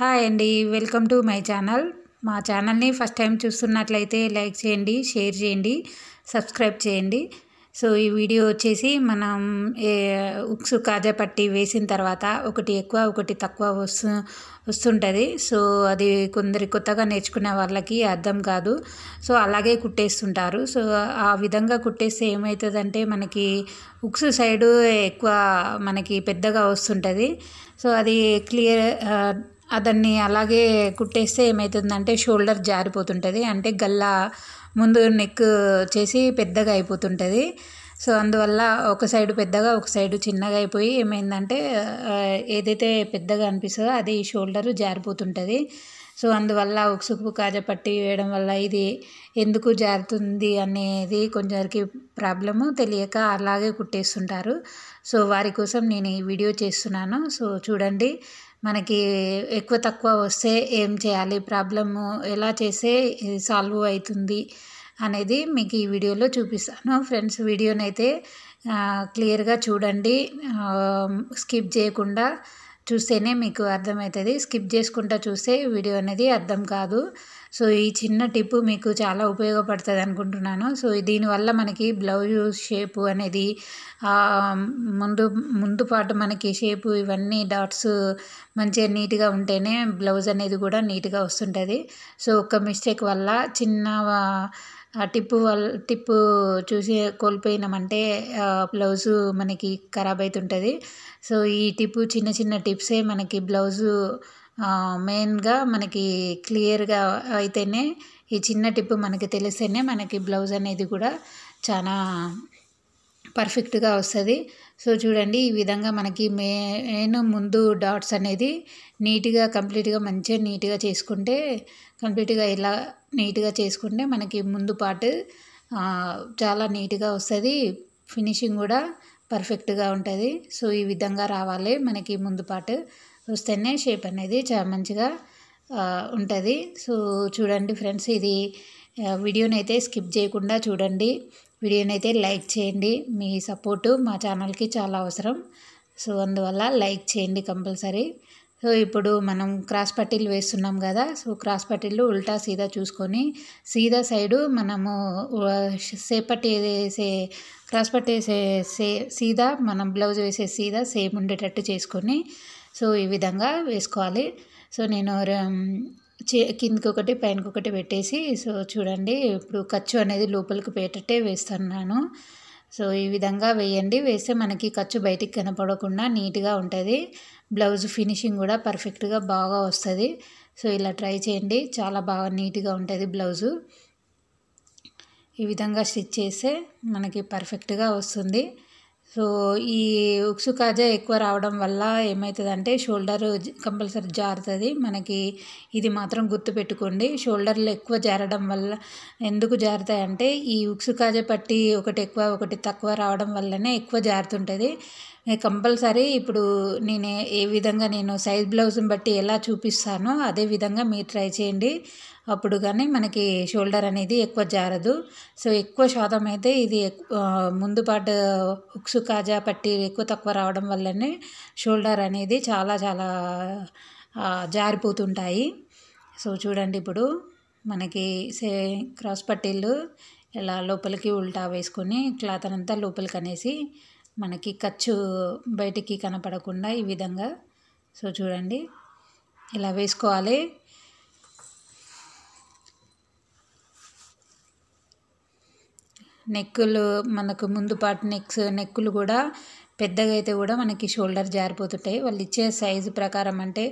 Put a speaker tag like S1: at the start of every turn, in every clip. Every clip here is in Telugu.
S1: హాయ్ అండి వెల్కమ్ టు మై ఛానల్ మా ఛానల్ని ఫస్ట్ టైం చూస్తున్నట్లయితే లైక్ చేయండి షేర్ చేయండి సబ్స్క్రైబ్ చేయండి సో ఈ వీడియో వచ్చేసి మనం ఉక్సు కాజా పట్టి వేసిన తర్వాత ఒకటి ఎక్కువ ఒకటి తక్కువ వస్తు వస్తుంటుంది సో అది కొందరి కొత్తగా నేర్చుకునే వాళ్ళకి అర్థం కాదు సో అలాగే కుట్టేస్తుంటారు సో ఆ విధంగా కుట్టేస్తే ఏమవుతుందంటే మనకి ఉక్సు సైడు ఎక్కువ మనకి పెద్దగా వస్తుంటుంది సో అది క్లియర్ అతన్ని అలాగే కుట్టేస్తే ఏమవుతుందంటే షోల్డర్ జారిపోతుంటుంది అంటే గల్లా ముందు నెక్ చేసి పెద్దగా అయిపోతుంటుంది సో అందువల్ల ఒక సైడ్ పెద్దగా ఒక సైడ్ చిన్నగా అయిపోయి ఏమైందంటే ఏదైతే పెద్దగా అనిపిస్తుందో అది షోల్డర్ జారిపోతుంటుంది సో అందువల్ల ఉక్సుకు కాజ పట్టి వేయడం వల్ల ఇది ఎందుకు జారుతుంది అనేది కొంచెంకి ప్రాబ్లము తెలియక అలాగే కుట్టేస్తుంటారు సో వారి కోసం నేను ఈ వీడియో చేస్తున్నాను సో చూడండి మనకి ఎక్కువ తక్కువ వస్తే ఏం చేయాలి ప్రాబ్లము ఎలా చేస్తే సాల్వ్ అవుతుంది అనేది మీకు ఈ వీడియోలో చూపిస్తాను ఫ్రెండ్స్ వీడియోనైతే క్లియర్గా చూడండి స్కిప్ చేయకుండా చూస్తేనే మీకు అర్థమవుతుంది స్కిప్ చేసుకుంటా చూస్తే వీడియో అనేది అర్థం కాదు సో ఈ చిన్న టిప్ మీకు చాలా ఉపయోగపడుతుంది అనుకుంటున్నాను సో దీనివల్ల మనకి బ్లౌజ్ షేపు అనేది ముందు ముందు పాటు మనకి షేపు ఇవన్నీ డాట్స్ మంచిగా నీట్గా ఉంటేనే బ్లౌజ్ అనేది కూడా నీట్గా వస్తుంటుంది సో ఒక్క మిస్టేక్ వల్ల చిన్న ఆ టిప్పు వల్ల టిప్పు చూసి కోల్పోయినామంటే బ్లౌజు మనకి ఖరాబ్ అవుతుంటుంది సో ఈ టిప్పు చిన్న చిన్న టిప్సే మనకి బ్లౌజు మెయిన్గా మనకి క్లియర్గా అయితేనే ఈ చిన్న టిప్పు మనకి తెలిస్తేనే మనకి బ్లౌజ్ అనేది కూడా చాలా పర్ఫెక్ట్గా వస్తుంది సో చూడండి ఈ విధంగా మనకి మెయిన్ ముందు డాట్స్ అనేది నీట్గా కంప్లీట్గా మంచిగా నీట్గా చేసుకుంటే కంప్లీట్గా ఇలా నీట్గా చేసుకుంటే మనకి ముందు పార్ట్ చాలా నీట్గా వస్తుంది ఫినిషింగ్ కూడా పర్ఫెక్ట్గా ఉంటుంది సో ఈ విధంగా రావాలి మనకి ముందు పార్ట్ వస్తేనే షేప్ అనేది చాలా మంచిగా ఉంటుంది సో చూడండి ఫ్రెండ్స్ ఇది వీడియోని అయితే స్కిప్ చేయకుండా చూడండి వీడియోనైతే లైక్ చేయండి మీ సపోర్టు మా ఛానల్కి చాలా అవసరం సో అందువల్ల లైక్ చేయండి కంపల్సరీ సో ఇప్పుడు మనం క్రాస్ పట్టీలు వేస్తున్నాం కదా సో క్రాస్ పట్టీలు ఉల్టా సీదా చూసుకొని సీదా సైడు మనము సేపట్టి వేసే క్రాస్ పట్టి వేసే సే సీదా మనం బ్లౌజ్ వేసే సీదా సేమ్ ఉండేటట్టు చేసుకొని సో ఈ విధంగా వేసుకోవాలి సో నేను చే పైనకి ఒకటి పెట్టేసి సో చూడండి ఇప్పుడు ఖర్చు అనేది లోపలికి పెట్టే వేస్తున్నాను సో ఈ విధంగా వేయండి వేస్తే మనకి ఖర్చు బయటికి కనపడకుండా నీట్గా ఉంటుంది బ్లౌజ్ ఫినిషింగ్ కూడా పర్ఫెక్ట్గా బాగా వస్తుంది సో ఇలా ట్రై చేయండి చాలా బాగా నీట్గా ఉంటుంది బ్లౌజు ఈ విధంగా స్టిచ్ చేస్తే మనకి పర్ఫెక్ట్గా వస్తుంది సో ఈ ఉక్సు కాజా ఎక్కువ రావడం వల్ల ఏమవుతుందంటే షోల్డర్ కంపల్సరీ జారుతుంది మనకి ఇది మాత్రం గుర్తుపెట్టుకోండి షోల్డర్లు ఎక్కువ జారడం వల్ల ఎందుకు జారుతాయంటే ఈ ఉక్సు కాజా పట్టి ఒకటి ఎక్కువ ఒకటి తక్కువ రావడం వల్లనే ఎక్కువ జారుతుంటుంది కంపల్సరీ ఇప్పుడు నేను ఏ విధంగా నేను సైజ్ బ్లౌజ్ని బట్టి ఎలా చూపిస్తానో అదే విధంగా మీరు ట్రై చేయండి అప్పుడు కానీ మనకి షోల్డర్ అనేది ఎక్కువ జారదు సో ఎక్కువ శాతం అయితే ఇది ముందు పాటు ఉక్సు కాజా పట్టి ఎక్కువ తక్కువ రావడం వల్లనే షోల్డర్ అనేది చాలా చాలా జారిపోతుంటాయి సో చూడండి ఇప్పుడు మనకి సే క్రాస్ పట్టీలు ఇలా లోపలికి ఉల్టా వేసుకొని క్లాత్ అంతా లోపలికి అనేసి మనకి ఖర్చు బయటికి కనపడకుండా ఈ విధంగా సో చూడండి ఇలా వేసుకోవాలి నెక్కులు మనకు ముందు పాటు నెక్స్ నెక్కులు కూడా పెద్దగా అయితే కూడా మనకి షోల్డర్ జారిపోతుంటాయి వాళ్ళు ఇచ్చే సైజు ప్రకారం అంటే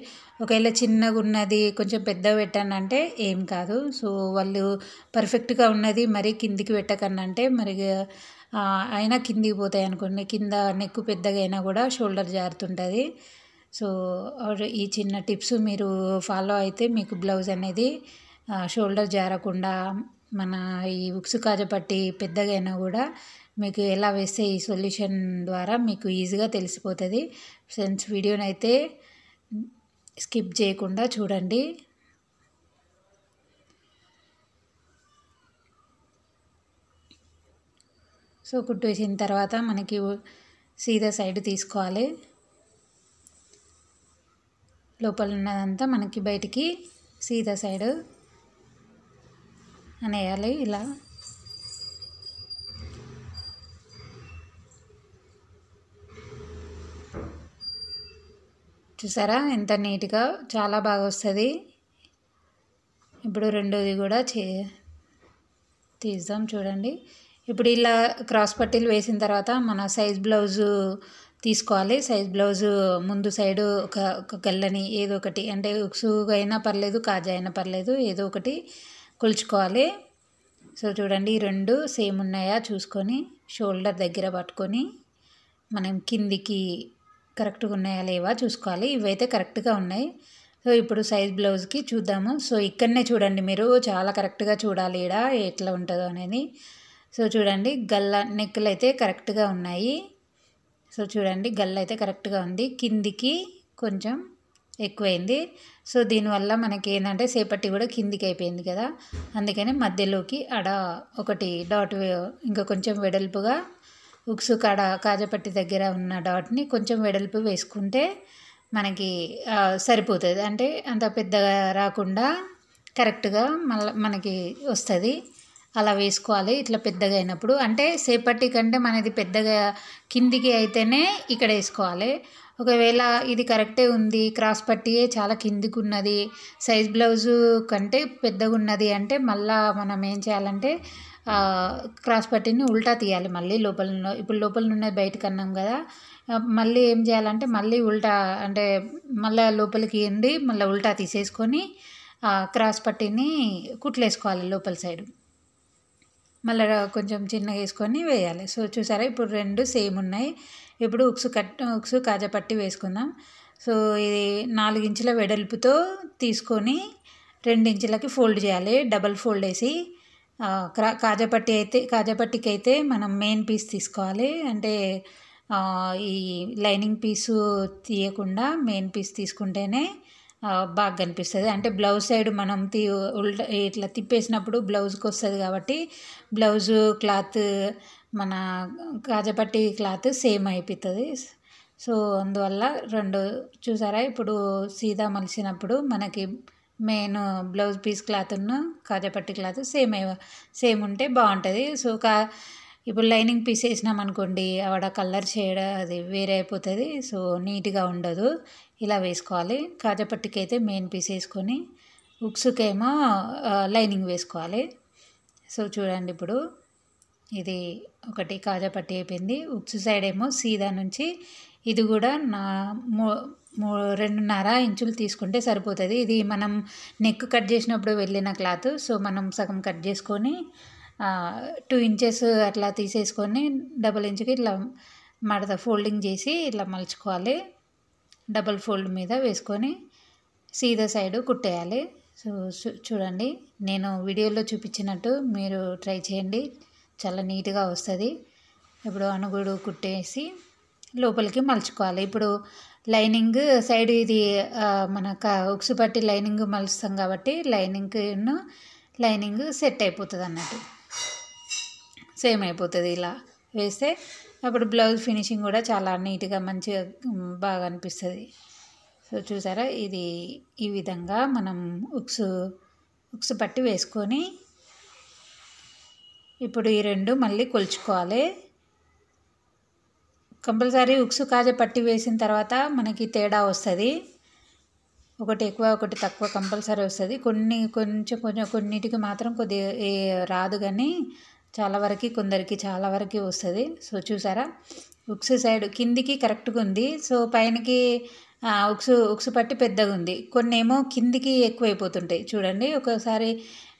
S1: ఒకవేళ చిన్నగా ఉన్నది కొంచెం పెద్దగా పెట్టానంటే ఏం కాదు సో వాళ్ళు పర్ఫెక్ట్గా ఉన్నది మరీ కిందికి పెట్టకండి అంటే మరి అయినా కిందికి పోతాయి అనుకోండి కింద నెక్కు పెద్దగా అయినా కూడా షోల్డర్ జారుతుంటుంది సో ఈ చిన్న టిప్స్ మీరు ఫాలో అయితే మీకు బ్లౌజ్ అనేది షోల్డర్ జారకుండా మన ఈ ఉక్సు కాజపట్టి పెద్దగైనా కూడా మీకు ఎలా వేస్తే ఈ సొల్యూషన్ ద్వారా మీకు ఈజీగా తెలిసిపోతుంది ఫ్రెండ్స్ వీడియోనైతే స్కిప్ చేయకుండా చూడండి సో కుట్టు వేసిన తర్వాత మనకి సీదా సైడ్ తీసుకోవాలి లోపల ఉన్నదంతా మనకి బయటికి సీదా సైడ్ అనేయాలి ఇలా చూసారా ఎంత నీట్గా చాలా బాగా వస్తుంది ఇప్పుడు రెండోది కూడా చే తీద్దాం చూడండి ఇప్పుడు ఇలా క్రాస్ పట్టీలు వేసిన తర్వాత మన సైజ్ బ్లౌజు తీసుకోవాలి సైజ్ బ్లౌజు ముందు సైడ్ ఒక ఒక గల్లని ఏదో ఒకటి అంటే ఉక్సుగా అయినా పర్లేదు కాజా అయినా పర్లేదు ఏదో ఒకటి కొలుచుకోవాలి సో చూడండి ఈ రెండు సేమ్ ఉన్నాయా చూసుకొని షోల్డర్ దగ్గర పట్టుకొని మనం కిందికి కరెక్ట్గా ఉన్నాయా లేవా చూసుకోవాలి ఇవైతే కరెక్ట్గా ఉన్నాయి సో ఇప్పుడు సైజ్ బ్లౌజ్కి చూద్దాము సో ఇక్కడనే చూడండి మీరు చాలా కరెక్ట్గా చూడాలి ఇక్కడ ఎట్లా ఉంటుందో అనేది సో చూడండి గల్ల నెక్కులు అయితే కరెక్ట్గా ఉన్నాయి సో చూడండి గల్ల అయితే కరెక్ట్గా ఉంది కిందికి కొంచెం ఎక్కువైంది సో దీనివల్ల మనకి ఏంటంటే సేపట్టి కూడా కిందికి అయిపోయింది కదా అందుకని మధ్యలోకి అడ ఒకటి డాట్ ఇంకా కొంచెం వెడల్పుగా ఉక్సు కాడ కాజపట్టి దగ్గర ఉన్న డాట్ని కొంచెం వెడల్పు వేసుకుంటే మనకి సరిపోతుంది అంటే అంత పెద్దగా రాకుండా కరెక్ట్గా మళ్ళీ మనకి వస్తుంది అలా వేసుకోవాలి ఇట్లా పెద్దగా అయినప్పుడు అంటే సేపటి కంటే మనది పెద్దగా కిందికి అయితేనే ఇక్కడ వేసుకోవాలి ఒకవేళ ఇది కరెక్టే ఉంది క్రాస్ పట్టియే చాలా కిందికి ఉన్నది సైజ్ బ్లౌజు కంటే పెద్దగా ఉన్నది అంటే మళ్ళా మనం ఏం చేయాలంటే క్రాస్ పట్టిని ఉల్టా తీయాలి మళ్ళీ లోపల ఇప్పుడు లోపల ఉన్నది బయటకు అన్నాం కదా మళ్ళీ ఏం చేయాలంటే మళ్ళీ ఉల్టా అంటే మళ్ళీ లోపలికి ఎండి మళ్ళీ ఉల్టా తీసేసుకొని క్రాస్ పట్టిని కుట్లేసుకోవాలి లోపల సైడు మళ్ళీ కొంచెం చిన్నగా వేసుకొని వేయాలి సో చూసారా ఇప్పుడు రెండు సేమ్ ఉన్నాయి ఇప్పుడు ఉక్సు కట్ ఉక్సు కాజపట్టి వేసుకుందాం సో ఇది నాలుగు ఇంచుల వెడల్పుతో తీసుకొని రెండు ఇంచులకి ఫోల్డ్ చేయాలి డబల్ ఫోల్డ్ వేసి కాజపట్టి అయితే కాజపట్టికి అయితే మనం మెయిన్ పీస్ తీసుకోవాలి అంటే ఈ లైనింగ్ పీసు తీయకుండా మెయిన్ పీస్ తీసుకుంటేనే బాగా కనిపిస్తుంది అంటే బ్లౌజ్ సైడ్ మనం తి ఉల్టా ఇట్లా తిప్పేసినప్పుడు బ్లౌజ్కి వస్తుంది కాబట్టి బ్లౌజ్ క్లాత్ మన కాజపట్టి క్లాత్ సేమ్ అయిపోతుంది సో అందువల్ల రెండు చూసారా ఇప్పుడు సీదా మలిసినప్పుడు మనకి మెయిన్ బ్లౌజ్ పీస్ క్లాత్ను కాజపట్టి క్లాత్ సేమ్ సేమ్ ఉంటే బాగుంటుంది సో కా ఇప్పుడు లైనింగ్ పీస్ వేసినాం అనుకోండి ఆవిడ కలర్ షేడ్ అది వేరే అయిపోతుంది సో నీట్గా ఉండదు ఇలా వేసుకోవాలి కాజపట్టికి అయితే మెయిన్ పీస్ వేసుకొని ఉక్స్కేమో లైనింగ్ వేసుకోవాలి సో చూడండి ఇప్పుడు ఇది ఒకటి కాజపట్టి అయిపోయింది ఉక్స్ సైడ్ ఏమో సీదా నుంచి ఇది కూడా నా మూ రెండున్నర ఇంచులు తీసుకుంటే సరిపోతుంది ఇది మనం నెక్ కట్ చేసినప్పుడు వెళ్ళిన క్లాత్ సో మనం సగం కట్ చేసుకొని టూ ఇంచెస్ అట్లా తీసేసుకొని డబుల్ ఇంచుకి ఇట్లా మడత ఫోల్డింగ్ చేసి ఇట్లా మలుచుకోవాలి డబుల్ ఫోల్డ్ మీద వేసుకొని సీదా సైడ్ కుట్టేయాలి సో చూడండి నేను వీడియోలో చూపించినట్టు మీరు ట్రై చేయండి చాలా నీట్గా వస్తుంది ఇప్పుడు అనుగుడు కుట్టేసి లోపలికి మలుచుకోవాలి ఇప్పుడు లైనింగ్ సైడ్ ఇది మన ఉక్సు పట్టి లైనింగ్ మలుస్తాం కాబట్టి లైనింగ్ను లైనింగ్ సెట్ అయిపోతుంది అన్నట్టు సేమ్ అయిపోతుంది ఇలా వేస్తే అప్పుడు బ్లౌజ్ ఫినిషింగ్ కూడా చాలా నీట్గా మంచిగా బాగా అనిపిస్తుంది సో చూసారా ఇది ఈ విధంగా మనం ఉక్స్ ఉక్స్ పట్టి వేసుకొని ఇప్పుడు ఈ రెండు మళ్ళీ కొలుచుకోవాలి కంపల్సరీ ఉక్స్ కాజ పట్టి వేసిన తర్వాత మనకి తేడా వస్తుంది ఒకటి ఎక్కువ ఒకటి తక్కువ కంపల్సరీ వస్తుంది కొన్ని కొంచెం కొంచెం కొన్నిటికి మాత్రం కొద్దిగా రాదు కానీ చాలా వరకు కొందరికి చాలా వరకు వస్తుంది సో చూసారా ఉక్స్ సైడ్ కిందికి కరెక్ట్గా ఉంది సో పైనకి ఉక్సు ఉక్సు పట్టి పెద్దగా ఉంది కొన్ని ఏమో కిందికి ఎక్కువైపోతుంటాయి చూడండి ఒకసారి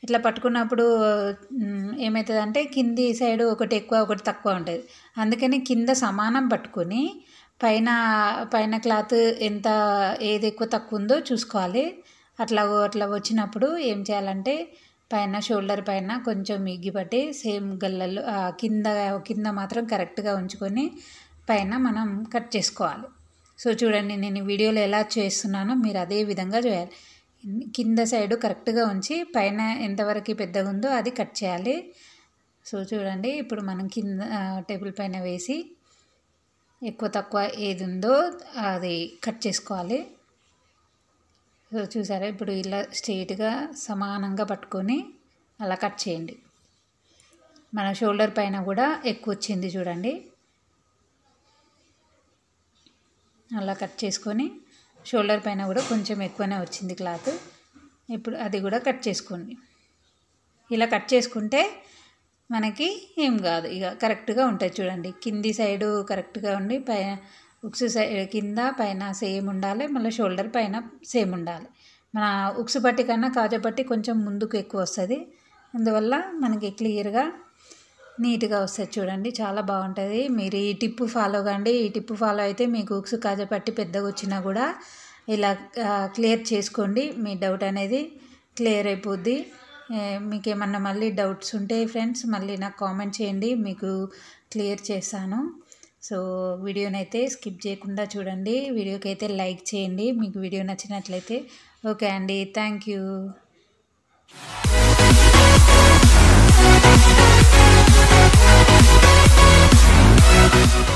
S1: ఇట్లా పట్టుకున్నప్పుడు ఏమవుతుందంటే కింది సైడ్ ఒకటి ఎక్కువ ఒకటి తక్కువ ఉంటుంది అందుకని కింద సమానం పట్టుకొని పైన పైన క్లాత్ ఎంత ఏది ఎక్కువ తక్కువ ఉందో చూసుకోవాలి అట్లా అట్లా వచ్చినప్పుడు ఏం చేయాలంటే పైన షోల్డర్ పైన కొంచెం మిగ్గిపట్టి సేమ్ గల్లలు కింద కింద మాత్రం కరెక్ట్గా ఉంచుకొని పైన మనం కట్ చేసుకోవాలి సో చూడండి నేను వీడియోలో ఎలా చేస్తున్నానో మీరు అదే విధంగా చేయాలి కింద సైడ్ కరెక్ట్గా ఉంచి పైన ఎంతవరకు పెద్దగా ఉందో అది కట్ చేయాలి సో చూడండి ఇప్పుడు మనం కింద టేబుల్ పైన వేసి ఎక్కువ తక్కువ ఏది ఉందో అది కట్ చేసుకోవాలి సో చూసారా ఇప్పుడు ఇలా స్ట్రైట్గా సమానంగా పట్టుకొని అలా కట్ చేయండి మన షోల్డర్ పైన కూడా ఎక్కువ వచ్చింది చూడండి అలా కట్ చేసుకొని షోల్డర్ పైన కూడా కొంచెం ఎక్కువనే వచ్చింది క్లాత్ ఇప్పుడు అది కూడా కట్ చేసుకోండి ఇలా కట్ చేసుకుంటే మనకి ఏం కాదు ఇక కరెక్ట్గా ఉంటుంది చూడండి కింది సైడు కరెక్ట్గా ఉండి పై ఉక్స్ కింద పైన సేమ్ ఉండాలి మళ్ళీ షోల్డర్ పైన సేమ్ ఉండాలి మన ఉక్స్ పట్టి కన్నా కాజా పట్టి కొంచెం ముందుకు ఎక్కువ వస్తుంది అందువల్ల మనకి క్లియర్గా నీట్గా వస్తుంది చూడండి చాలా బాగుంటుంది మీరు ఈ టిప్పు ఫాలో కండి ఈ టిప్పు ఫాలో అయితే మీకు ఉక్స్ కాజా పట్టి పెద్దగా వచ్చినా కూడా ఇలా క్లియర్ చేసుకోండి మీ డౌట్ అనేది క్లియర్ అయిపోద్ది మీకు ఏమన్నా మళ్ళీ డౌట్స్ ఉంటే ఫ్రెండ్స్ మళ్ళీ నాకు కామెంట్ చేయండి మీకు క్లియర్ చేస్తాను సో వీడియోనైతే స్కిప్ చేయకుండా చూడండి వీడియోకి అయితే లైక్ చేయండి మీకు వీడియో నచ్చినట్లయితే ఓకే అండి థ్యాంక్ యూ